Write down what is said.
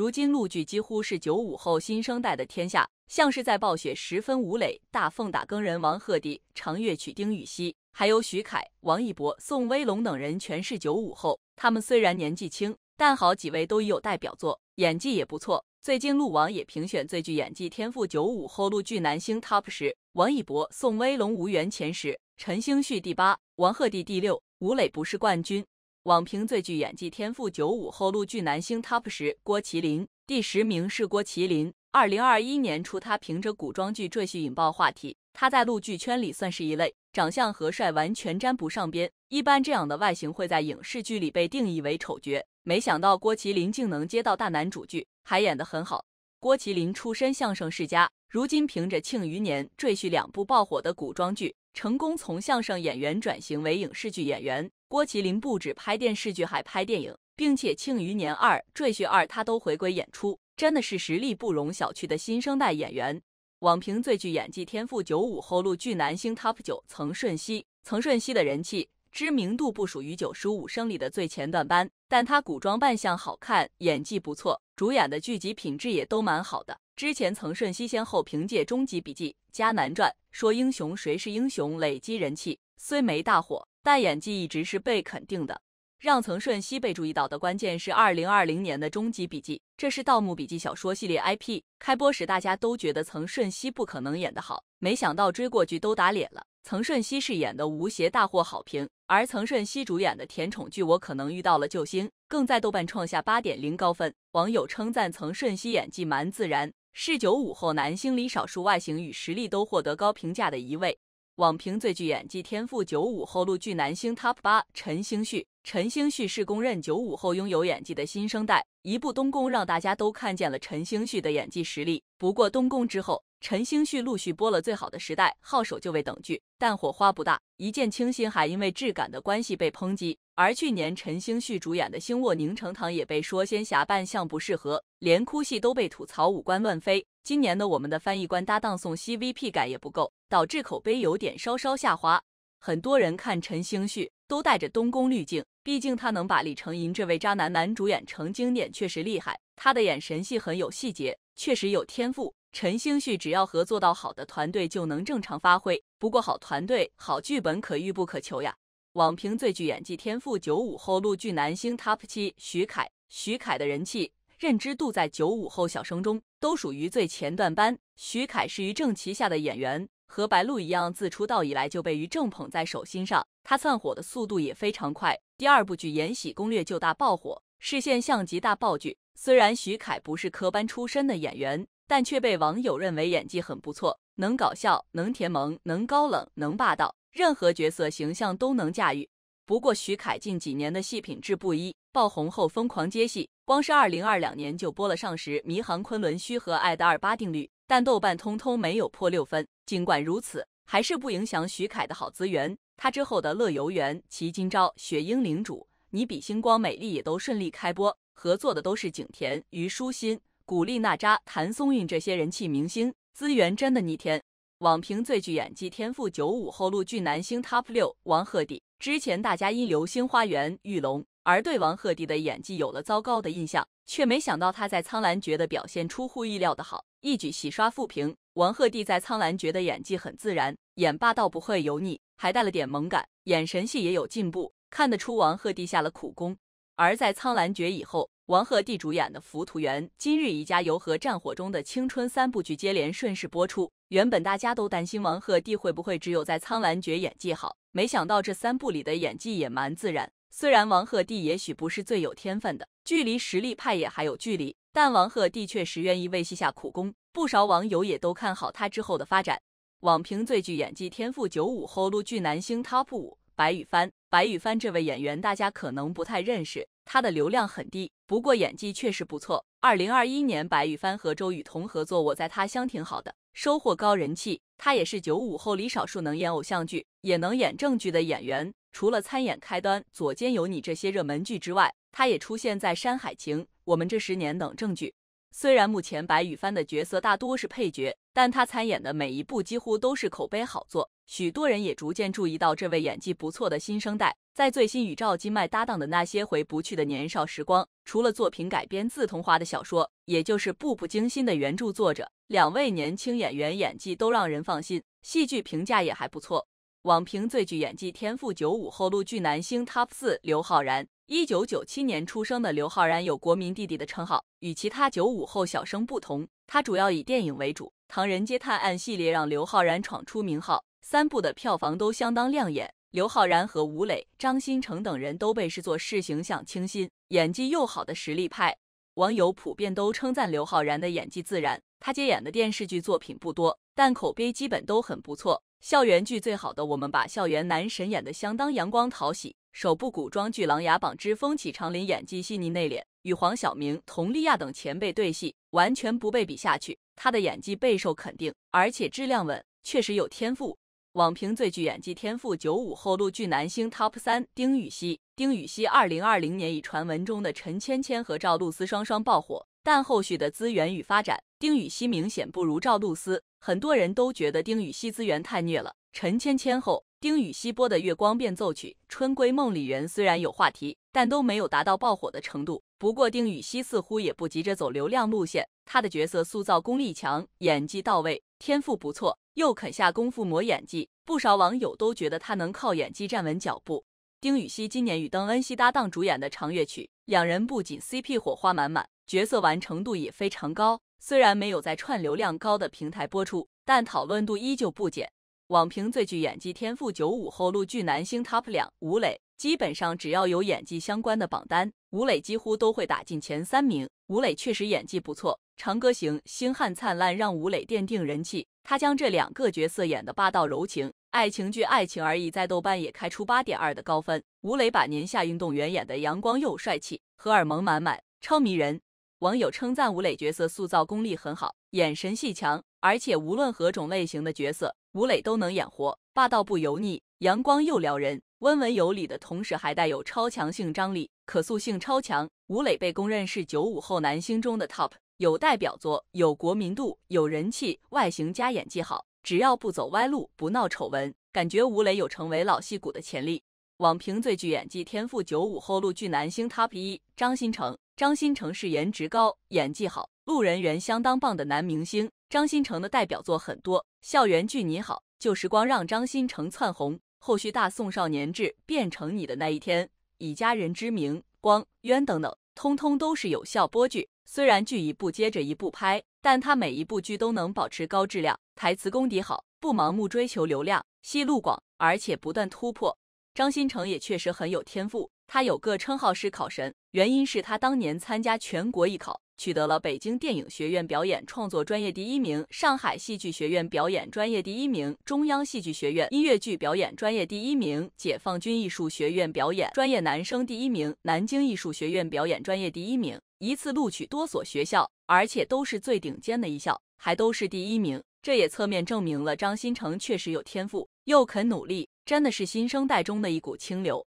如今，陆剧几乎是九五后新生代的天下，像是在《暴雪》十分吴磊、《大奉打更人》王鹤棣、《长月》曲丁禹锡，还有许凯、王一博、宋威龙等人，全是九五后。他们虽然年纪轻，但好几位都已有代表作，演技也不错。最近，陆王也评选最具演技天赋九五后陆剧男星 TOP 十，王一博、宋威龙无缘前十，陈星旭第八，王鹤棣第六，吴磊不是冠军。网评最具演技天赋九五后陆剧男星 TOP 十，郭麒麟第十名是郭麒麟。二零二一年初，他凭着古装剧《赘婿》引爆话题。他在陆剧圈里算是一类，长相和帅完全沾不上边。一般这样的外形会在影视剧里被定义为丑角，没想到郭麒麟竟能接到大男主剧，还演得很好。郭麒麟出身相声世家，如今凭着《庆余年》《赘婿》两部爆火的古装剧，成功从相声演员转型为影视剧演员。郭麒麟不止拍电视剧，还拍电影，并且《庆余年二》《赘婿二》他都回归演出，真的是实力不容小觑的新生代演员。网评最具演技天赋，九五后陆剧男星 TOP 九，曾舜晞。曾舜晞的人气、知名度不属于九十五生里的最前段班，但他古装扮相好看，演技不错，主演的剧集品质也都蛮好的。之前曾舜晞先后凭借《终极笔记》《迦南传》《说英雄谁是英雄》累积人气，虽没大火。但演技一直是被肯定的。让曾舜晞被注意到的关键是二零二零年的《终极笔记》，这是盗墓笔记小说系列 IP。开播时大家都觉得曾舜晞不可能演得好，没想到追过剧都打脸了。曾舜晞饰演的吴邪大获好评，而曾舜晞主演的甜宠剧《我可能遇到了救星》更在豆瓣创下八点零高分。网友称赞曾舜晞演技蛮自然，是九五后男星里少数外形与实力都获得高评价的一位。网评最具演技天赋九五后陆剧男星 TOP 八，陈星旭。陈星旭是公认九五后拥有演技的新生代，一部《东宫》让大家都看见了陈星旭的演技实力。不过《东宫》之后，陈星旭陆续播了《最好的时代》《好手就位》等剧，但火花不大。一见倾心还因为质感的关系被抨击，而去年陈星旭主演的《星落凝成糖》也被说仙侠扮相不适合，连哭戏都被吐槽五官乱飞。今年的我们的翻译官搭档宋 CP 感也不够，导致口碑有点稍稍下滑。很多人看陈星旭都带着东宫滤镜，毕竟他能把李承鄞这位渣男男主演成经典确实厉害，他的眼神戏很有细节，确实有天赋。陈星旭只要合作到好的团队就能正常发挥，不过好团队、好剧本可遇不可求呀。网评最具演技天赋九五后陆剧男星 TOP 七，徐凯。徐凯的人气。认知度在九五后小生中都属于最前段班。徐凯是于正旗下的演员，和白鹿一样，自出道以来就被于正捧在手心上。他窜火的速度也非常快，第二部剧《延禧攻略》就大爆火，视线象极大爆剧。虽然徐凯不是科班出身的演员，但却被网友认为演技很不错，能搞笑，能甜萌，能高冷，能霸道，任何角色形象都能驾驭。不过徐凯近几年的戏品质不一，爆红后疯狂接戏，光是二零二两年就播了《上十《迷航》《昆仑虚和《爱的二八定律》，但豆瓣通通没有破六分。尽管如此，还是不影响徐凯的好资源。他之后的《乐游原》《奇今朝》《雪鹰领主》《你比星光美丽》也都顺利开播，合作的都是景甜、虞书欣、古力娜扎、谭松韵这些人气明星，资源真的逆天。网评最具演技天赋九五后陆剧男星 TOP 六，王鹤棣。之前大家因《流星花园》玉龙而对王鹤棣的演技有了糟糕的印象，却没想到他在《苍兰诀》的表现出乎意料的好，一举洗刷负评。王鹤棣在《苍兰诀》的演技很自然，演霸道不会油腻，还带了点萌感，眼神戏也有进步，看得出王鹤棣下了苦功。而在《苍兰诀》以后，王鹤棣主演的《浮屠缘》《今日宜家游》和《战火中的青春》三部剧接连顺势播出，原本大家都担心王鹤棣会不会只有在《苍兰诀》演技好。没想到这三部里的演技也蛮自然。虽然王鹤棣也许不是最有天分的，距离实力派也还有距离，但王鹤棣确实愿意为戏下苦功。不少网友也都看好他之后的发展。网评最具演技天赋九五后陆剧男星 TOP 五。白羽帆，白羽帆这位演员大家可能不太认识，他的流量很低，不过演技确实不错。二零二一年，白羽帆和周雨彤合作《我在他乡挺好的》，收获高人气。他也是九五后里少数能演偶像剧也能演正剧的演员。除了参演《开端》《左肩有你》这些热门剧之外，他也出现在《山海情》《我们这十年》等正剧。虽然目前白羽帆的角色大多是配角，但他参演的每一部几乎都是口碑好作。许多人也逐渐注意到这位演技不错的新生代，在最新与赵今麦搭档的那些回不去的年少时光，除了作品改编自童话的小说，也就是《步步惊心》的原著作者，两位年轻演员演技都让人放心，戏剧评价也还不错。网评最具演技天赋九五后陆剧男星 TOP 四，刘昊然。一九九七年出生的刘昊然有“国民弟弟”的称号，与其他九五后小生不同，他主要以电影为主，《唐人街探案》系列让刘昊然闯出名号。三部的票房都相当亮眼，刘昊然和吴磊、张新成等人都被视作是形象清新、演技又好的实力派。网友普遍都称赞刘昊然的演技自然。他接演的电视剧作品不多，但口碑基本都很不错。校园剧最好的我们把校园男神演得相当阳光讨喜。首部古装剧《琅琊榜之风起长林》，演技细腻内敛，与黄晓明、佟丽娅等前辈对戏，完全不被比下去。他的演技备受肯定，而且质量稳，确实有天赋。网评最具演技天赋九五后陆剧男星 TOP 三：丁禹锡。丁禹锡二零二零年以传闻中的陈芊芊和赵露思双双爆火，但后续的资源与发展，丁禹锡明显不如赵露思。很多人都觉得丁禹锡资源太虐了。陈芊芊后，丁禹锡播的《月光变奏曲》《春闺梦里人》，虽然有话题，但都没有达到爆火的程度。不过丁禹锡似乎也不急着走流量路线，他的角色塑造功力强，演技到位，天赋不错。又肯下功夫磨演技，不少网友都觉得他能靠演技站稳脚步。丁禹兮今年与邓恩熙搭档主演的《长乐曲》，两人不仅 CP 火花满满，角色完成度也非常高。虽然没有在串流量高的平台播出，但讨论度依旧不减。网评最具演技天赋九五后陆剧男星 TOP 两，吴磊。基本上只要有演技相关的榜单。吴磊几乎都会打进前三名。吴磊确实演技不错，《长歌行》《星汉灿烂》让吴磊奠定人气。他将这两个角色演的霸道柔情，爱情剧《爱情而已》在豆瓣也开出八点二的高分。吴磊把年下运动员演的阳光又帅气，荷尔蒙满满，超迷人。网友称赞吴磊角色塑造功力很好，眼神戏强，而且无论何种类型的角色，吴磊都能演活，霸道不油腻，阳光又撩人。温文有礼的同时，还带有超强性张力，可塑性超强。吴磊被公认是九五后男星中的 top，有代表作，有国民度，有人气，外形加演技好，只要不走歪路，不闹丑闻，感觉吴磊有成为老戏骨的潜力。网评最具演技天赋九五后陆剧男星 top 一，张新成。张新成是颜值高、演技好、路人缘相当棒的男明星。张新成的代表作很多，校园剧《你好旧时光》让张新成窜红。后续《大宋少年志》变成你的那一天，《以家人之名》、《光渊》等等，通通都是有效播剧。虽然剧一部接着一部拍，但他每一部剧都能保持高质量，台词功底好，不盲目追求流量，戏路广，而且不断突破。张新成也确实很有天赋，他有个称号是“考神”，原因是他当年参加全国艺考。取得了北京电影学院表演创作专业第一名，上海戏剧学院表演专业第一名，中央戏剧学院音乐剧表演专业第一名，解放军艺术学院表演专业男生第一名，南京艺术学院表演专业第一名。一次录取多所学校，而且都是最顶尖的一校，还都是第一名。这也侧面证明了张新成确实有天赋，又肯努力，真的是新生代中的一股清流。